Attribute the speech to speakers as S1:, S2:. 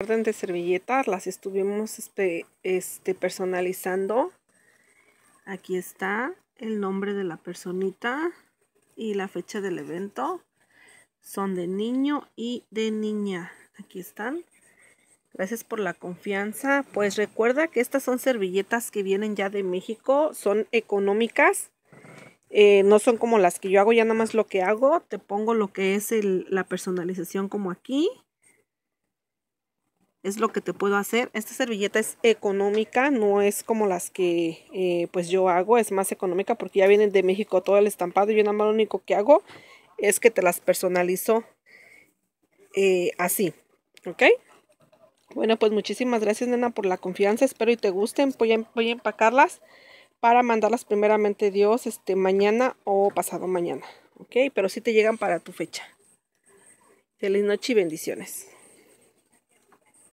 S1: orden de servilletas las estuvimos este, este, personalizando. Aquí está el nombre de la personita y la fecha del evento. Son de niño y de niña. Aquí están. Gracias por la confianza. Pues recuerda que estas son servilletas que vienen ya de México. Son económicas. Eh, no son como las que yo hago, ya nada más lo que hago. Te pongo lo que es el, la personalización como aquí es lo que te puedo hacer. Esta servilleta es económica, no es como las que eh, pues yo hago, es más económica porque ya vienen de México todo el estampado y yo nada más lo único que hago es que te las personalizo eh, así, ¿ok? Bueno, pues muchísimas gracias, nena, por la confianza. Espero y te gusten. Voy a, em, empacarlas para mandarlas primeramente Dios este, mañana o pasado mañana, ¿ok? Pero si sí te llegan para tu fecha. Feliz noche y bendiciones.